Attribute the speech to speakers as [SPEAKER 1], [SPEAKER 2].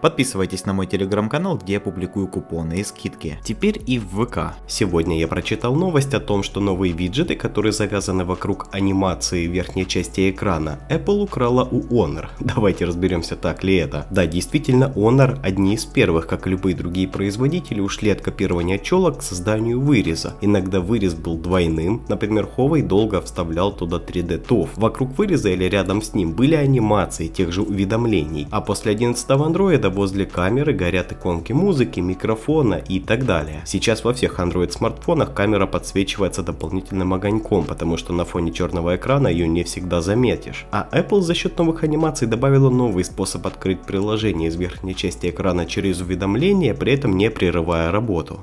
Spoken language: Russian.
[SPEAKER 1] Подписывайтесь на мой телеграм-канал, где я публикую купоны и скидки. Теперь и в ВК. Сегодня я прочитал новость о том, что новые виджеты, которые завязаны вокруг анимации верхней части экрана, Apple украла у Honor. Давайте разберемся, так ли это. Да, действительно, Honor одни из первых, как и любые другие производители, ушли от копирования челок к созданию выреза. Иногда вырез был двойным, например, Huawei долго вставлял туда 3D TOF. Вокруг выреза или рядом с ним были анимации тех же уведомлений, а после 11 Android когда возле камеры горят иконки музыки, микрофона и так далее. Сейчас во всех Android смартфонах камера подсвечивается дополнительным огоньком, потому что на фоне черного экрана ее не всегда заметишь. А Apple за счет новых анимаций добавила новый способ открыть приложение из верхней части экрана через уведомление, при этом не прерывая работу.